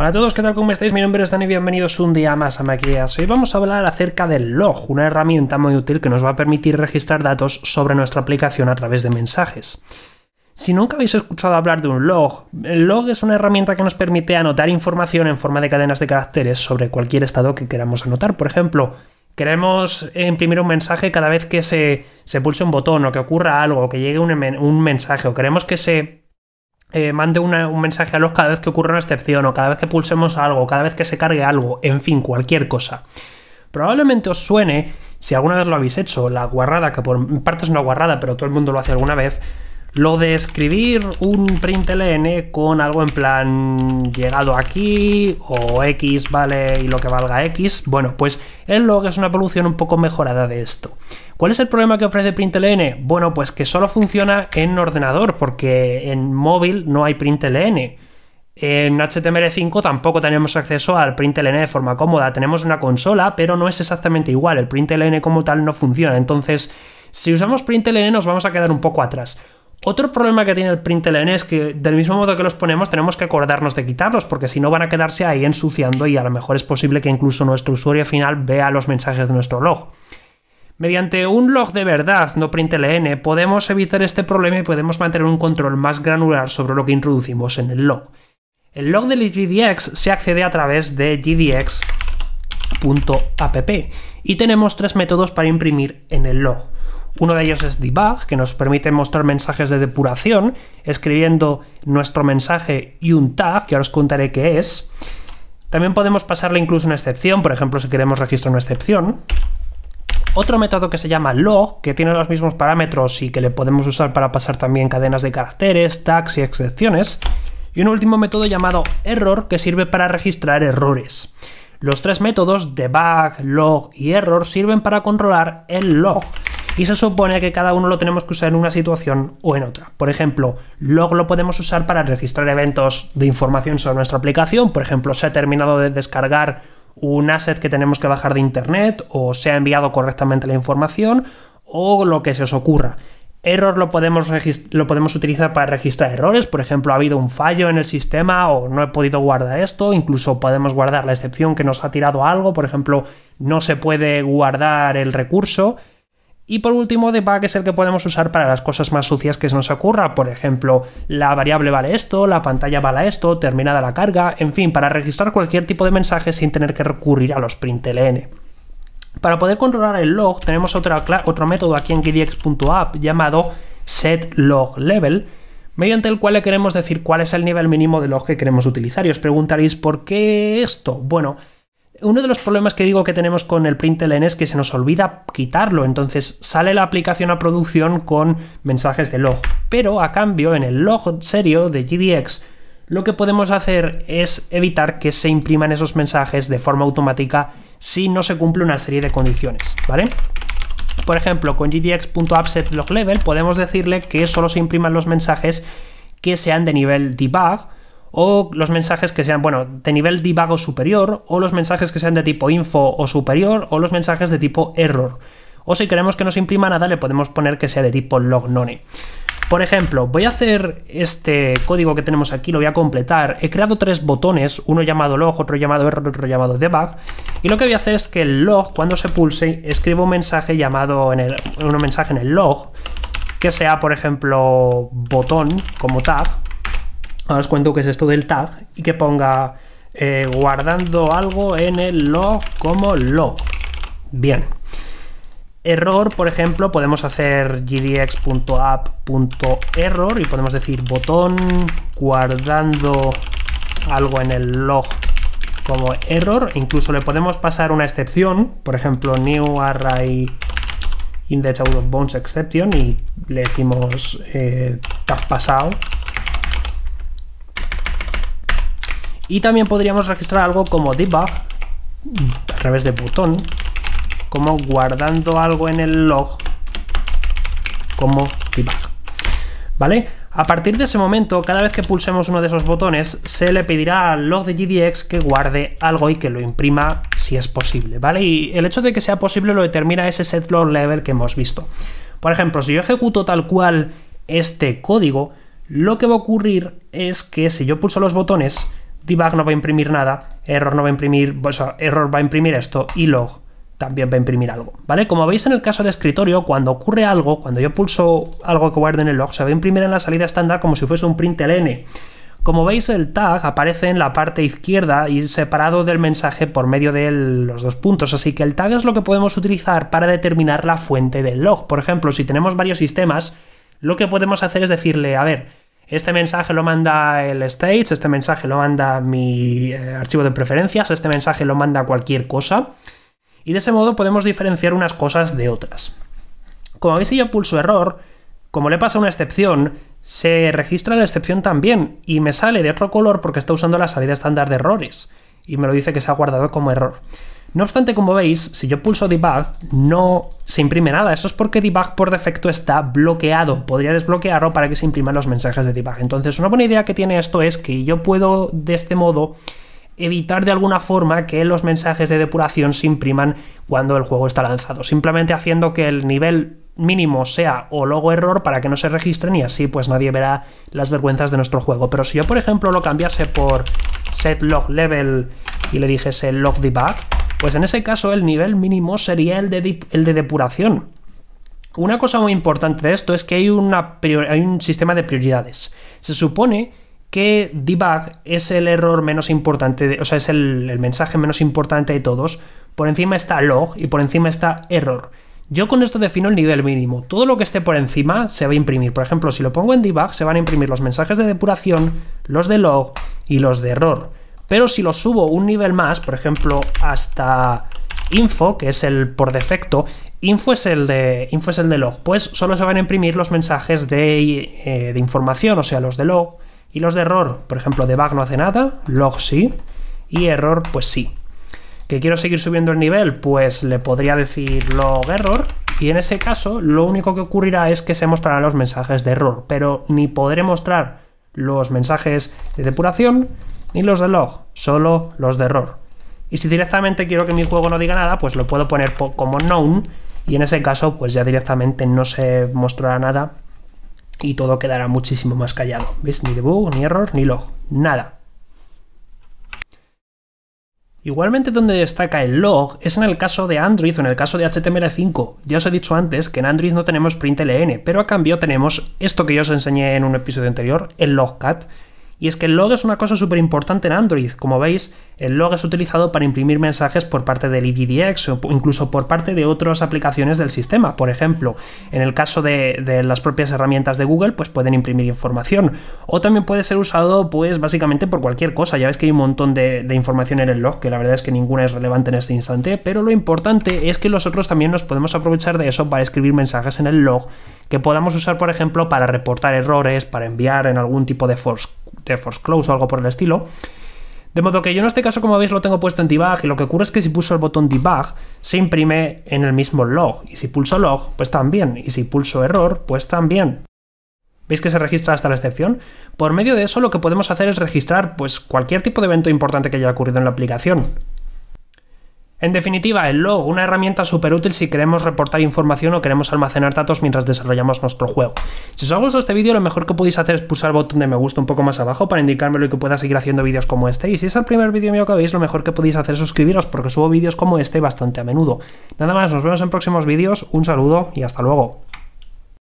Hola a todos, ¿qué tal? ¿Cómo estáis? Mi nombre es Dani, bienvenidos un día más a Maquillas. Hoy vamos a hablar acerca del log, una herramienta muy útil que nos va a permitir registrar datos sobre nuestra aplicación a través de mensajes. Si nunca habéis escuchado hablar de un log, el log es una herramienta que nos permite anotar información en forma de cadenas de caracteres sobre cualquier estado que queramos anotar. Por ejemplo, queremos imprimir un mensaje cada vez que se, se pulse un botón o que ocurra algo, o que llegue un mensaje, o queremos que se eh, mande un mensaje a los cada vez que ocurra una excepción o cada vez que pulsemos algo, cada vez que se cargue algo, en fin, cualquier cosa. Probablemente os suene, si alguna vez lo habéis hecho, la guarrada, que por parte es una guarrada, pero todo el mundo lo hace alguna vez, lo de escribir un println con algo en plan llegado aquí o x vale y lo que valga x, bueno, pues el log es una evolución un poco mejorada de esto. ¿Cuál es el problema que ofrece println? Bueno, pues que solo funciona en ordenador porque en móvil no hay println. En HTML5 tampoco tenemos acceso al println de forma cómoda. Tenemos una consola, pero no es exactamente igual. El println como tal no funciona. Entonces, si usamos println nos vamos a quedar un poco atrás. Otro problema que tiene el println es que del mismo modo que los ponemos tenemos que acordarnos de quitarlos porque si no van a quedarse ahí ensuciando y a lo mejor es posible que incluso nuestro usuario final vea los mensajes de nuestro log. Mediante un log de verdad, no println, podemos evitar este problema y podemos mantener un control más granular sobre lo que introducimos en el log. El log del GDX se accede a través de gdx.app y tenemos tres métodos para imprimir en el log. Uno de ellos es debug, que nos permite mostrar mensajes de depuración escribiendo nuestro mensaje y un tag, que ahora os contaré qué es. También podemos pasarle incluso una excepción, por ejemplo, si queremos registrar una excepción. Otro método que se llama log, que tiene los mismos parámetros y que le podemos usar para pasar también cadenas de caracteres, tags y excepciones. Y un último método llamado error, que sirve para registrar errores. Los tres métodos, debug, log y error, sirven para controlar el log, y se supone que cada uno lo tenemos que usar en una situación o en otra. Por ejemplo, log lo podemos usar para registrar eventos de información sobre nuestra aplicación. Por ejemplo, se ha terminado de descargar un asset que tenemos que bajar de internet o se ha enviado correctamente la información o lo que se os ocurra. Error lo podemos, lo podemos utilizar para registrar errores, por ejemplo, ha habido un fallo en el sistema o no he podido guardar esto, incluso podemos guardar la excepción que nos ha tirado algo, por ejemplo, no se puede guardar el recurso y por último, debug es el que podemos usar para las cosas más sucias que se nos ocurra, por ejemplo, la variable vale esto, la pantalla vale esto, terminada la carga, en fin, para registrar cualquier tipo de mensaje sin tener que recurrir a los println. Para poder controlar el log tenemos otro método aquí en gdx.app llamado setLogLevel, mediante el cual le queremos decir cuál es el nivel mínimo de log que queremos utilizar. Y os preguntaréis, ¿por qué esto? Bueno, uno de los problemas que digo que tenemos con el println es que se nos olvida quitarlo, entonces sale la aplicación a producción con mensajes de log, pero a cambio en el log serio de GDX lo que podemos hacer es evitar que se impriman esos mensajes de forma automática si no se cumple una serie de condiciones, ¿vale? Por ejemplo, con GDX.appsetLogLevel podemos decirle que solo se impriman los mensajes que sean de nivel debug, o los mensajes que sean, bueno, de nivel divago superior, o los mensajes que sean de tipo info o superior, o los mensajes de tipo error. O si queremos que no se imprima nada, le podemos poner que sea de tipo log none. Por ejemplo, voy a hacer este código que tenemos aquí, lo voy a completar. He creado tres botones, uno llamado log, otro llamado error, otro llamado debug. Y lo que voy a hacer es que el log, cuando se pulse, escriba un mensaje llamado, en el, un mensaje en el log, que sea, por ejemplo, botón como tag ahora os cuento que es esto del tag y que ponga eh, guardando algo en el log como log. Bien. Error, por ejemplo, podemos hacer gdx.app.error y podemos decir botón guardando algo en el log como error. Incluso le podemos pasar una excepción, por ejemplo, new array index out of bounds exception y le decimos eh, tag pasado Y también podríamos registrar algo como debug, a través de botón, como guardando algo en el log, como debug. ¿Vale? A partir de ese momento, cada vez que pulsemos uno de esos botones, se le pedirá al log de GDX que guarde algo y que lo imprima si es posible, ¿vale? Y el hecho de que sea posible lo determina ese set level que hemos visto. Por ejemplo, si yo ejecuto tal cual este código, lo que va a ocurrir es que si yo pulso los botones, debug no va a imprimir nada, error no va a imprimir, error va a imprimir esto y log también va a imprimir algo, ¿vale? Como veis en el caso de escritorio, cuando ocurre algo, cuando yo pulso algo que guarde en el log, se va a imprimir en la salida estándar como si fuese un println. Como veis, el tag aparece en la parte izquierda y separado del mensaje por medio de los dos puntos, así que el tag es lo que podemos utilizar para determinar la fuente del log. Por ejemplo, si tenemos varios sistemas, lo que podemos hacer es decirle, a ver, este mensaje lo manda el stage, este mensaje lo manda mi eh, archivo de preferencias, este mensaje lo manda cualquier cosa. Y de ese modo podemos diferenciar unas cosas de otras. Como veis, si yo pulso error, como le pasa una excepción, se registra la excepción también y me sale de otro color porque está usando la salida estándar de errores y me lo dice que se ha guardado como error. No obstante, como veis, si yo pulso debug, no se imprime nada. Eso es porque debug por defecto está bloqueado. Podría desbloquearlo para que se impriman los mensajes de debug. Entonces, una buena idea que tiene esto es que yo puedo, de este modo, evitar de alguna forma que los mensajes de depuración se impriman cuando el juego está lanzado. Simplemente haciendo que el nivel mínimo sea o logo error para que no se registren y así pues nadie verá las vergüenzas de nuestro juego. Pero si yo por ejemplo lo cambiase por set log level y le dijese log debug, pues en ese caso el nivel mínimo sería el de, el de depuración. Una cosa muy importante de esto es que hay, hay un sistema de prioridades. Se supone que debug es el error menos importante, o sea, es el mensaje menos importante de todos. Por encima está log y por encima está error. Yo con esto defino el nivel mínimo. Todo lo que esté por encima se va a imprimir. Por ejemplo, si lo pongo en debug, se van a imprimir los mensajes de depuración, los de log y los de error. Pero si lo subo un nivel más, por ejemplo, hasta info, que es el por defecto, info es el de, el de log, pues solo se van a imprimir los mensajes de, eh, de información, o sea, los de log y los de error. Por ejemplo, debug no hace nada, log sí, y error pues sí. ¿Que quiero seguir subiendo el nivel? Pues le podría decir log error. Y en ese caso, lo único que ocurrirá es que se mostrarán los mensajes de error, pero ni podré mostrar los mensajes de depuración ni los de log, solo los de error. Y si directamente quiero que mi juego no diga nada, pues lo puedo poner como known y en ese caso pues ya directamente no se mostrará nada y todo quedará muchísimo más callado. Ves, Ni debug, ni error, ni log, nada. Igualmente donde destaca el log es en el caso de Android o en el caso de HTML5. Ya os he dicho antes que en Android no tenemos println, pero a cambio tenemos esto que yo os enseñé en un episodio anterior, el logcat, y es que el log es una cosa súper importante en Android. Como veis, el log es utilizado para imprimir mensajes por parte del IDDX o incluso por parte de otras aplicaciones del sistema. Por ejemplo, en el caso de, las propias herramientas de Google, pues pueden imprimir información. O también puede ser usado, pues básicamente por cualquier cosa. Ya veis que hay un montón de, de información en el log, que la verdad es que ninguna es relevante en este instante. Pero lo importante es que nosotros también nos podemos aprovechar de eso para escribir mensajes en el log que podamos usar, por ejemplo, para reportar errores, para enviar en algún tipo de force de force close o algo por el estilo. De modo que yo en este caso, como veis, lo tengo puesto en debug y lo que ocurre es que si pulso el botón debug, se imprime en el mismo log. Y si pulso log, pues también. Y si pulso error, pues también. ¿Veis que se registra hasta la excepción? Por medio de eso lo que podemos hacer es registrar pues, cualquier tipo de evento importante que haya ocurrido en la aplicación. En definitiva, el log, una herramienta súper útil si queremos reportar información o queremos almacenar datos mientras desarrollamos nuestro juego. Si os ha gustado este vídeo, lo mejor que podéis hacer es pulsar el botón de me gusta un poco más abajo para indicármelo y que pueda seguir haciendo vídeos como este. Y si es el primer vídeo mío que veis, lo mejor que podéis hacer es suscribiros porque subo vídeos como este bastante a menudo. Nada más, nos vemos en próximos vídeos, un saludo y hasta luego.